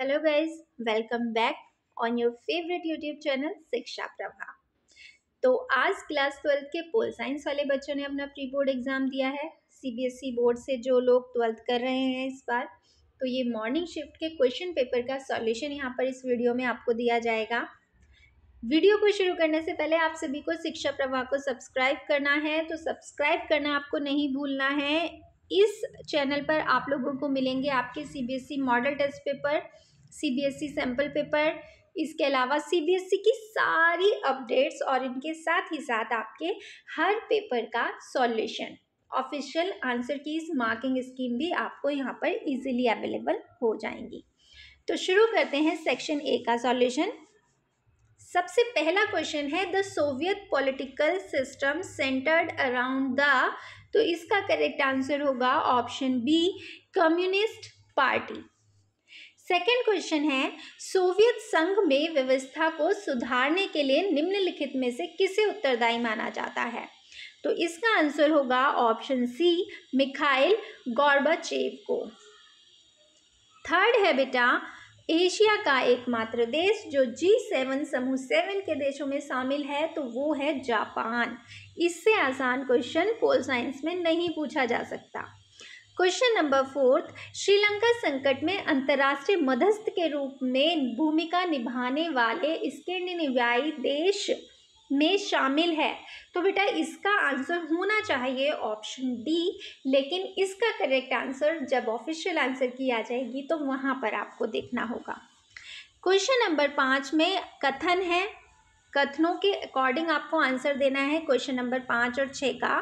hello guys welcome back on your favourite YouTube channel Shiksha Prabha तो आज class twelfth के pol science वाले बच्चों ने अपना प्री बोर्ड एग्ज़ाम दिया है सीबीएसई बोर्ड e से जो लोग ट्वेल्थ कर रहे हैं इस बार तो ये मॉर्निंग शिफ्ट के क्वेश्चन पेपर का सॉल्यूशन यहाँ पर इस वीडियो में आपको दिया जाएगा वीडियो को शुरू करने से पहले आप सभी को शिक्षा प्रभा को सब्सक्राइब करना है तो सब्सक्राइब करना आपको नहीं भूलना है इस चैनल पर आप लोगों को मिलेंगे आपके CBSE model test paper CBSE sample paper इसके अलावा सीबीएसई e की सारी अपडेट्स और इनके साथ ही साथ आपके हर पेपर का सॉल्यूशन ऑफिशियल आंसर की इस मार्किंग स्कीम भी आपको यहाँ पर इजीली अवेलेबल हो जाएंगी तो शुरू करते हैं सेक्शन ए का सॉल्यूशन सबसे पहला क्वेश्चन है the Soviet political system centred around the तो इसका करेक्ट आंसर होगा option B communist party second question है सोवियत संघ में व्यवस्था को सुधारने के लिए निम्नलिखित में से किसे उत्तरदायी माना जाता है तो इसका आंसर होगा ऑप्शन सी मिखाइल गौरबाचेव को थर्ड है बेटा एशिया का एकमात्र देश जो जी सेवन समूह सेवन के देशों में शामिल है तो वो है जापान इससे आसान क्वेश्चन पोल साइंस में नहीं पूछा जा सकता क्वेश्चन नंबर फोर्थ श्रीलंका संकट में अंतर्राष्ट्रीय मध्यस्थ के रूप में भूमिका निभाने वाले स्कैंडिनेवियाई देश में शामिल है तो बेटा इसका आंसर होना चाहिए ऑप्शन डी लेकिन इसका करेक्ट आंसर जब ऑफिशियल आंसर की आ जाएगी तो वहाँ पर आपको देखना होगा क्वेश्चन नंबर पाँच में कथन है कथनों के अकॉर्डिंग आपको आंसर देना है क्वेश्चन नंबर पाँच और छः का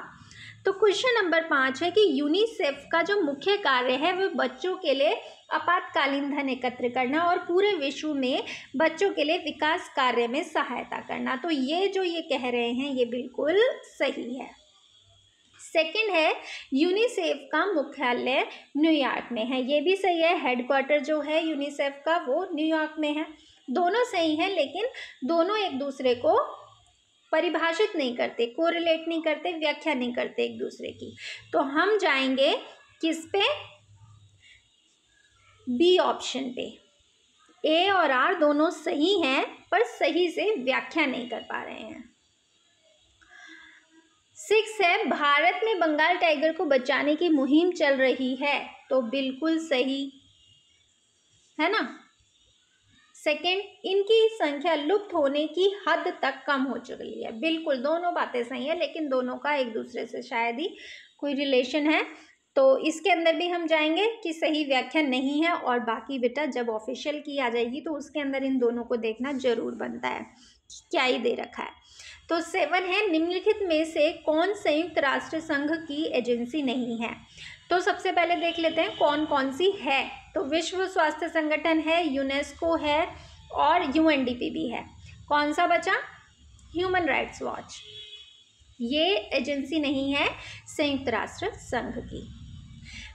तो क्वेश्चन नंबर पाँच है कि यूनिसेफ का जो मुख्य कार्य है वह बच्चों के लिए आपातकालीन धन एकत्र करना और पूरे विश्व में बच्चों के लिए विकास कार्य में सहायता करना तो ये जो ये कह रहे हैं ये बिल्कुल सही है सेकंड है यूनिसेफ का मुख्यालय न्यूयॉर्क में है ये भी सही है हेडक्वार्टर जो है यूनिसेफ का वो न्यूयॉर्क में है दोनों सही हैं लेकिन दोनों एक दूसरे को परिभाषित नहीं करते कोरिलेट नहीं करते व्याख्या नहीं करते एक दूसरे की तो हम जाएंगे किस पे बी ऑप्शन पे ए और आर दोनों सही हैं पर सही से व्याख्या नहीं कर पा रहे हैं सिक्स है भारत में बंगाल टाइगर को बचाने की मुहिम चल रही है तो बिल्कुल सही है ना सेकंड इनकी संख्या लुप्त होने की हद तक कम हो चुकी है बिल्कुल दोनों बातें सही हैं लेकिन दोनों का एक दूसरे से शायद ही कोई रिलेशन है तो इसके अंदर भी हम जाएंगे कि सही व्याख्या नहीं है और बाकी बेटा जब ऑफिशियल की आ जाएगी तो उसके अंदर इन दोनों को देखना जरूर बनता है क्या ही दे रखा है तो सेवन है निम्नलिखित में से कौन संयुक्त राष्ट्र संघ की एजेंसी नहीं है तो सबसे पहले देख लेते हैं कौन कौन सी है तो विश्व स्वास्थ्य संगठन है यूनेस्को है और यू भी है कौन सा बचा ह्यूमन राइट्स वॉच ये एजेंसी नहीं है संयुक्त राष्ट्र संघ की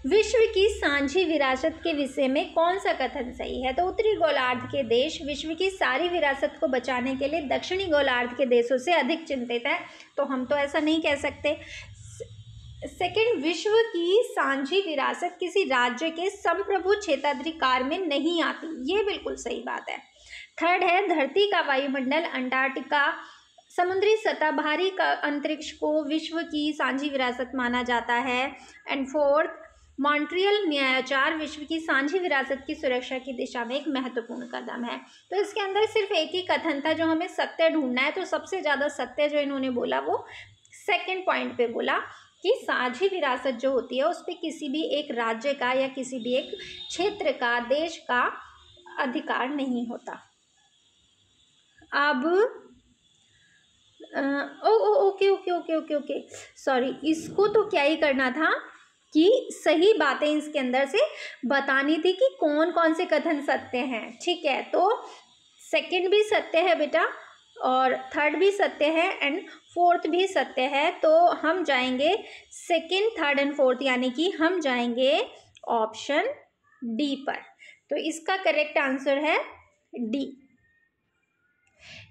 विश्व की सांझी विरासत के विषय में कौन सा कथन सही है तो उत्तरी गोलार्ध के देश विश्व की सारी विरासत को बचाने के लिए दक्षिणी गोलार्ध के देशों से अधिक चिंतित है तो हम तो ऐसा नहीं कह सकते सेकेंड विश्व की सांझी विरासत किसी राज्य के संप्रभु क्षेत्राधिकार में नहीं आती ये बिल्कुल सही बात है थर्ड है धरती का वायुमंडल अंटार्कटिका समुद्री सतह भारी का अंतरिक्ष को विश्व की सांझी विरासत माना जाता है एंड फोर्थ मॉन्ट्रियल न्यायाचार विश्व की सांझी विरासत की सुरक्षा की दिशा में एक महत्वपूर्ण कदम है तो इसके अंदर सिर्फ एक ही कथन था जो हमें सत्य ढूंढना है तो सबसे ज़्यादा सत्य जो इन्होंने बोला वो सेकेंड पॉइंट पे बोला कि साझी विरासत जो होती है उस पर किसी भी एक राज्य का या किसी भी एक क्षेत्र का देश का अधिकार नहीं होता अब ओ ओ okay okay okay okay okay sorry इसको तो क्या ही करना था कि सही बातें इसके अंदर से बतानी थी कि कौन कौन से कथन सत्य हैं ठीक है तो सेकंड भी सत्य है बेटा और थर्ड भी सत्य है एंड फोर्थ भी सत्य है तो हम जाएंगे सेकेंड थर्ड एंड फोर्थ यानी कि हम जाएंगे ऑप्शन डी पर तो इसका करेक्ट आंसर है डी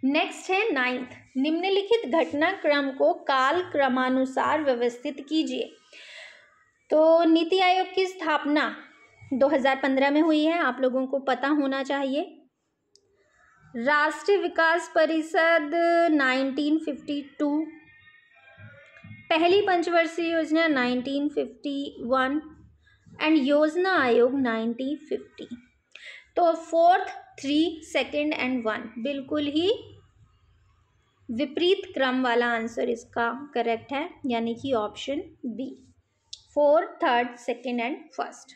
नेक्स्ट है नाइन्थ निम्नलिखित घटनाक्रम को काल क्रमानुसार व्यवस्थित कीजिए तो नीति आयोग की स्थापना 2015 में हुई है आप लोगों को पता होना चाहिए राष्ट्रीय विकास परिषद 1952 पहली पंचवर्षीय योजना 1951 एंड योजना आयोग 1950 तो fourth three second and one बिल्कुल ही विपरीत क्रम वाला आंसर इसका करेक्ट है यानी कि option B fourth third second and first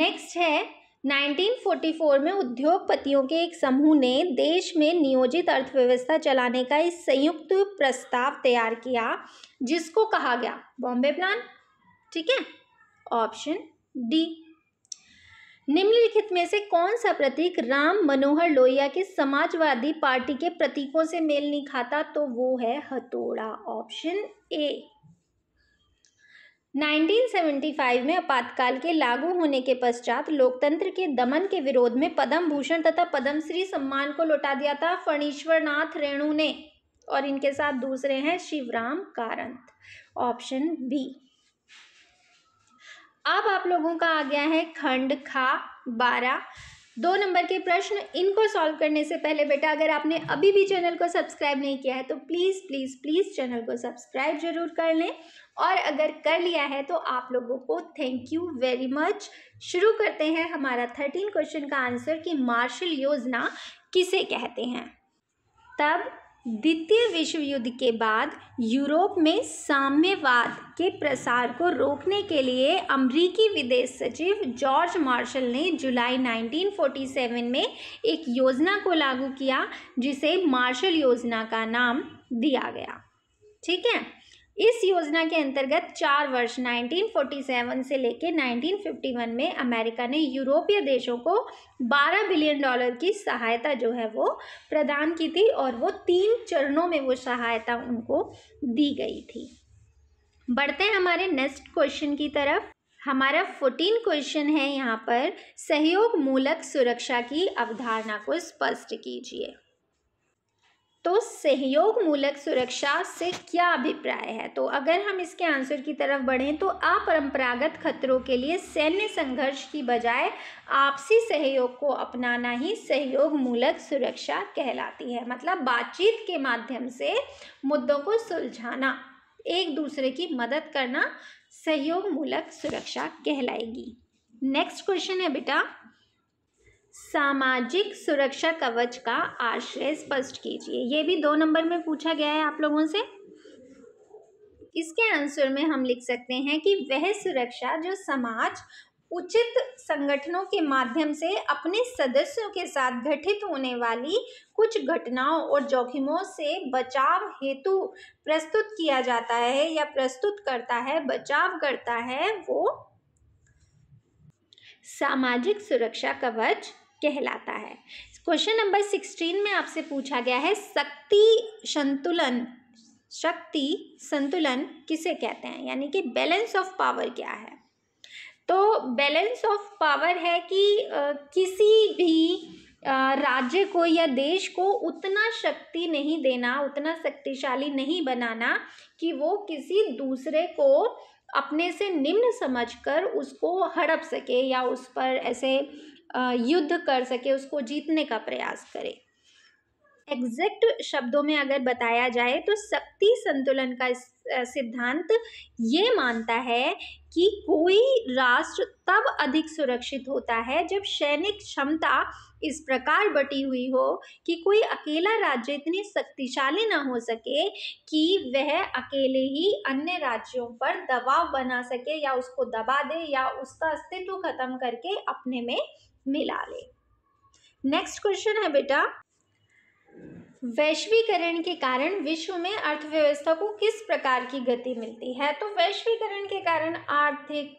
next है 1944 में उद्योगपतियों के एक समूह ने देश में नियोजित अर्थव्यवस्था चलाने का एक संयुक्त प्रस्ताव तैयार किया जिसको कहा गया बॉम्बे प्लान ठीक है ऑप्शन डी निम्नलिखित में से कौन सा प्रतीक राम मनोहर लोहिया के समाजवादी पार्टी के प्रतीकों से मेल नहीं खाता तो वो है हथौड़ा ऑप्शन ए 1975 में आपातकाल के लागू होने के पश्चात लोकतंत्र के दमन के विरोध में पद्म भूषण तथा पद्मश्री सम्मान को लौटा दिया था फणीश्वर नाथ रेणु ने और इनके साथ दूसरे हैं शिवराम कारंत ऑप्शन बी अब आप लोगों का आ गया है खंड खा बारह दो नंबर के प्रश्न इनको सॉल्व करने से पहले बेटा अगर आपने अभी भी चैनल को सब्सक्राइब नहीं किया है तो प्लीज़ प्लीज़ प्लीज़ चैनल को सब्सक्राइब जरूर कर लें और अगर कर लिया है तो आप लोगों को थैंक यू वेरी मच शुरू करते हैं हमारा थर्टीन क्वेश्चन का आंसर कि मार्शल योजना किसे कहते हैं तब द्वितीय विश्व युद्ध के बाद यूरोप में साम्यवाद के प्रसार को रोकने के लिए अमरीकी विदेश सचिव जॉर्ज मार्शल ने जुलाई 1947 में एक योजना को लागू किया जिसे मार्शल योजना का नाम दिया गया ठीक है इस योजना के अंतर्गत चार वर्ष 1947 से लेकर 1951 में अमेरिका ने यूरोपीय देशों को 12 बिलियन डॉलर की सहायता जो है वो प्रदान की थी और वो तीन चरणों में वो सहायता उनको दी गई थी बढ़ते हैं हमारे नेक्स्ट क्वेश्चन की तरफ हमारा फोर्टीन क्वेश्चन है यहाँ पर सहयोग मूलक सुरक्षा की अवधारणा को स्पष्ट कीजिए तो सहयोग मूलक सुरक्षा से क्या अभिप्राय है तो अगर हम इसके आंसर की तरफ बढ़ें तो अपरंपरागत खतरों के लिए सैन्य संघर्ष की बजाय आपसी सहयोग को अपनाना ही सहयोग मूलक सुरक्षा कहलाती है मतलब बातचीत के माध्यम से मुद्दों को सुलझाना एक दूसरे की मदद करना सहयोग मूलक सुरक्षा कहलाएगी नेक्स्ट क्वेश्चन है बेटा सामाजिक सुरक्षा कवच का आश्रय स्पष्ट कीजिए ये भी दो नंबर में पूछा गया है आप लोगों से इसके आंसर में हम लिख सकते हैं कि वह सुरक्षा जो समाज उचित संगठनों के माध्यम से अपने सदस्यों के साथ घटित होने वाली कुछ घटनाओं और जोखिमों से बचाव हेतु प्रस्तुत किया जाता है या प्रस्तुत करता है बचाव करता है वो सामाजिक सुरक्षा कवच कहलाता है क्वेश्चन नंबर सिक्सटीन में आपसे पूछा गया है शक्ति संतुलन शक्ति संतुलन किसे कहते हैं यानी कि बैलेंस ऑफ पावर क्या है तो बैलेंस ऑफ पावर है कि आ, किसी भी राज्य को या देश को उतना शक्ति नहीं देना उतना शक्तिशाली नहीं बनाना कि वो किसी दूसरे को अपने से निम्न समझकर उसको हड़प सके या उस पर ऐसे युद्ध कर सके उसको जीतने का प्रयास करे एग्जैक्ट शब्दों में अगर बताया जाए तो शक्ति संतुलन का सिद्धांत ये मानता है कि कोई राष्ट्र तब अधिक सुरक्षित होता है जब सैनिक क्षमता इस प्रकार बटी हुई हो कि कोई अकेला राज्य इतने शक्तिशाली ना हो सके कि वह अकेले ही अन्य राज्यों पर दबाव बना सके या उसको दबा दे या उसका अस्तित्व खत्म करके अपने में मिला ले नेक्स्ट क्वेश्चन है बेटा वैश्वीकरण के कारण विश्व में अर्थव्यवस्था को किस प्रकार की गति मिलती है तो वैश्वीकरण के कारण आर्थिक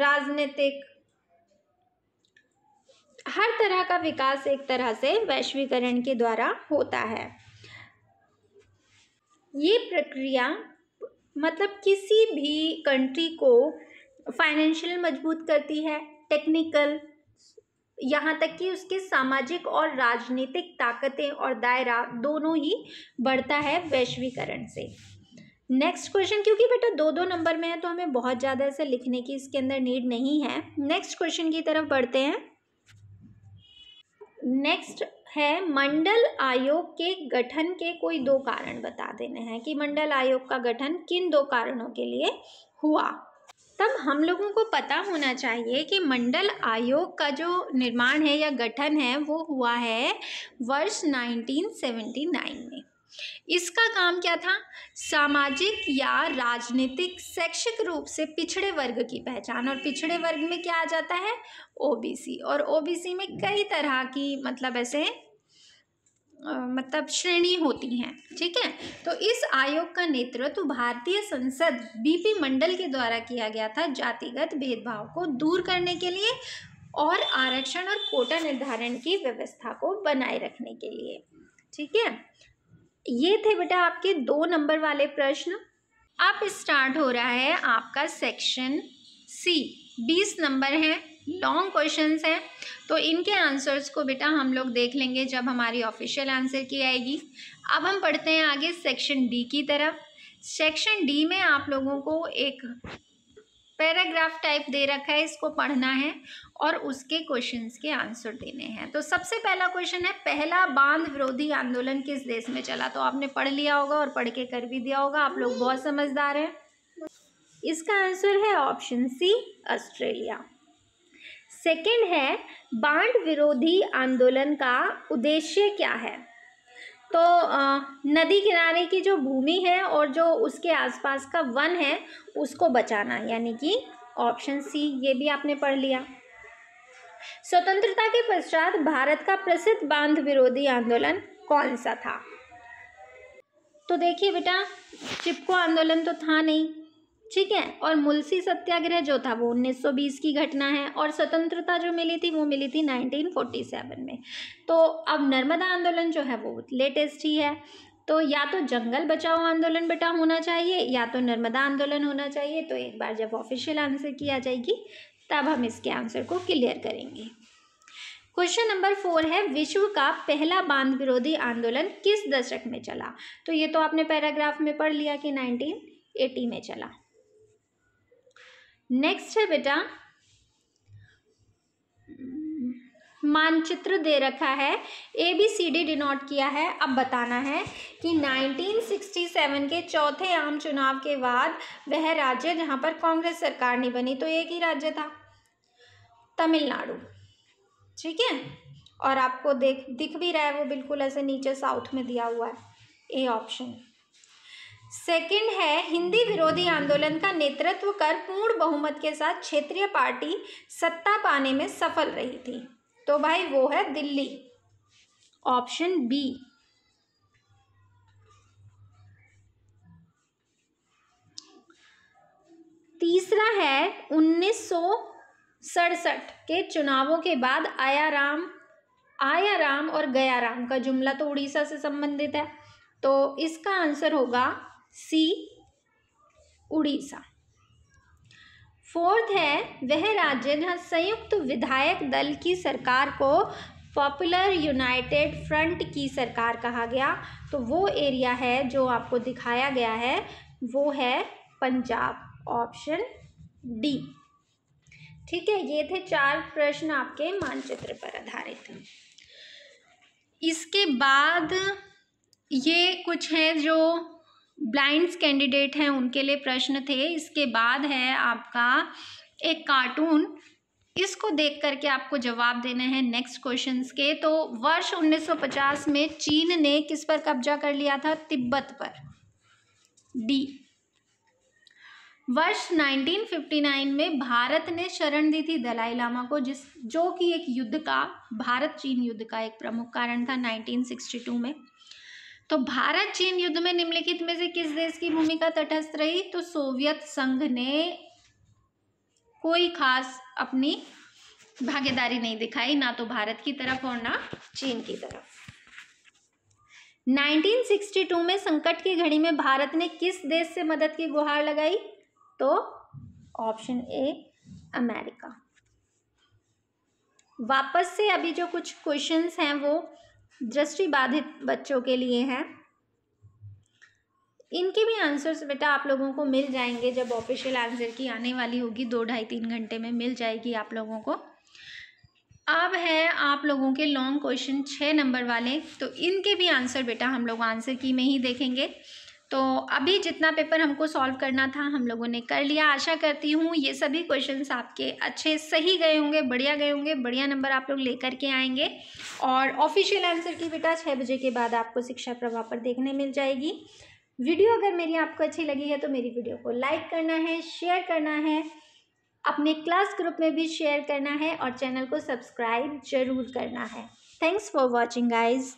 राजनीतिक हर तरह का विकास एक तरह से वैश्वीकरण के द्वारा होता है ये प्रक्रिया मतलब किसी भी कंट्री को फाइनेंशियल मजबूत करती है टेक्निकल यहाँ तक कि उसके सामाजिक और राजनीतिक ताकतें और दायरा दोनों ही बढ़ता है वैश्वीकरण से नेक्स्ट क्वेश्चन क्योंकि बेटा दो दो नंबर में है तो हमें बहुत ज़्यादा ऐसे लिखने की इसके अंदर नीड नहीं है नेक्स्ट क्वेश्चन की तरफ बढ़ते हैं नेक्स्ट है मंडल आयोग के गठन के कोई दो कारण बता देने हैं कि मंडल आयोग का गठन किन दो कारणों के लिए हुआ तब हम लोगों को पता होना चाहिए कि मंडल आयोग का जो निर्माण है या गठन है वो हुआ है वर्ष 1979 में इसका काम क्या था सामाजिक या राजनीतिक शैक्षिक रूप से पिछड़े वर्ग की पहचान और पिछड़े वर्ग में क्या आ जाता है ओबीसी और ओबीसी में कई तरह की मतलब ऐसे मतलब श्रेणी होती हैं ठीक है तो इस आयोग का नेतृत्व भारतीय संसद बीपी मंडल के द्वारा किया गया था जातिगत भेदभाव को दूर करने के लिए और आरक्षण और कोटा निर्धारण की व्यवस्था को बनाए रखने के लिए ठीक है ये थे बेटा आपके दो नंबर वाले प्रश्न अब स्टार्ट हो रहा है आपका सेक्शन सी बीस नंबर है लॉन्ग क्वेश्चन हैं तो इनके आंसर्स को बेटा हम लोग देख लेंगे जब हमारी ऑफिशियल आंसर की आएगी अब हम पढ़ते हैं आगे सेक्शन डी की तरफ सेक्शन डी में आप लोगों को एक पैराग्राफ टाइप दे रखा है इसको पढ़ना है और उसके क्वेश्चंस के आंसर देने हैं तो सबसे पहला क्वेश्चन है पहला बांध विरोधी आंदोलन किस देश में चला तो आपने पढ़ लिया होगा और पढ़ के कर भी दिया होगा आप लोग बहुत समझदार हैं इसका आंसर है ऑप्शन सी ऑस्ट्रेलिया सेकंड है बांड विरोधी आंदोलन का उद्देश्य क्या है तो नदी किनारे की जो भूमि है और जो उसके आसपास का वन है उसको बचाना यानी कि ऑप्शन सी ये भी आपने पढ़ लिया स्वतंत्रता के पश्चात भारत का प्रसिद्ध बांध विरोधी आंदोलन कौन सा था तो देखिए बेटा चिपको आंदोलन तो था नहीं ठीक है और मुलसी सत्याग्रह जो था वो 1920 की घटना है और स्वतंत्रता जो मिली थी वो मिली थी 1947 में तो अब नर्मदा आंदोलन जो है वो लेटेस्ट ही है तो या तो जंगल बचाओ आंदोलन बेटा होना चाहिए या तो नर्मदा आंदोलन होना चाहिए तो एक बार जब ऑफिशियल आंसर किया जाएगी तब हम इसके आंसर को क्लियर करेंगे क्वेश्चन नंबर फोर है विश्व का पहला बांध विरोधी आंदोलन किस दशक में चला तो ये तो आपने पैराग्राफ में पढ़ लिया कि नाइनटीन एटी में चला नेक्स्ट है बेटा मानचित्र दे रखा है A B C D denote किया है अब बताना है कि 1967 के चौथे आम चुनाव के बाद वह राज्य जहां पर कांग्रेस सरकार नहीं बनी तो एक ही राज्य था तमिलनाडु ठीक है और आपको देख दिख भी रहा है वो बिल्कुल ऐसे नीचे साउथ में दिया हुआ है ए ऑप्शन सेकंड है हिंदी विरोधी आंदोलन का नेतृत्व कर पूर्ण बहुमत के साथ क्षेत्रीय पार्टी सत्ता पाने में सफल रही थी तो भाई वो है दिल्ली ऑप्शन बी तीसरा है उन्नीस सड़सठ के चुनावों के बाद आया राम आया राम और गया राम का जुमला तो उड़ीसा से संबंधित है तो इसका आंसर होगा सी उड़ीसा फोर्थ है वह राज्य जहाँ संयुक्त विधायक दल की सरकार को पॉपुलर यूनाइटेड फ्रंट की सरकार कहा गया तो वो एरिया है जो आपको दिखाया गया है वो है पंजाब ऑप्शन डी ठीक है ये थे चार प्रश्न आपके मानचित्र पर आधारित इसके बाद ये कुछ हैं जो ब्लाइंड्स कैंडिडेट हैं उनके लिए प्रश्न थे इसके बाद है आपका एक कार्टून इसको देख करके आपको जवाब देने हैं नेक्स्ट क्वेश्चंस के तो वर्ष 1950 में चीन ने किस पर कब्जा कर लिया था तिब्बत पर डी वर्ष 1959 में भारत ने शरण दी थी दलाई लामा को जिस जो कि एक युद्ध का भारत चीन युद्ध का एक प्रमुख कारण था 1962 में तो भारत चीन युद्ध में निम्नलिखित में से किस देश की भूमिका तटस्थ रही तो सोवियत संघ ने कोई खास अपनी भागीदारी नहीं दिखाई ना तो भारत की तरफ और ना चीन की तरफ 1962 में संकट की घड़ी में भारत ने किस देश से मदद की गुहार लगाई तो ऑप्शन ए अमेरिका वापस से अभी जो कुछ क्वेश्चंस हैं वो दृष्टि बाधित बच्चों के लिए हैं इनके भी आंसर्स बेटा आप लोगों को मिल जाएंगे जब ऑफिशियल आंसर की आने वाली होगी दो ढाई तीन घंटे में मिल जाएगी आप लोगों को अब है आप लोगों के लॉन्ग क्वेश्चन छः नंबर वाले तो इनके भी आंसर बेटा हम लोग आंसर की में ही देखेंगे तो अभी जितना पेपर हमको सॉल्व करना था हम लोगों ने कर लिया आशा करती हूँ ये सभी क्वेश्चंस आपके अच्छे सही गए होंगे बढ़िया गए होंगे बढ़िया नंबर आप लोग लेकर के आएंगे और ऑफिशियल आंसर की बेटा छः बजे के बाद आपको शिक्षा प्रभाव पर देखने मिल जाएगी वीडियो अगर मेरी आपको अच्छी लगी है तो मेरी वीडियो को लाइक करना है शेयर करना है अपने क्लास ग्रुप में भी शेयर करना है और चैनल को सब्सक्राइब जरूर करना है थैंक्स फॉर वॉचिंग गाइज़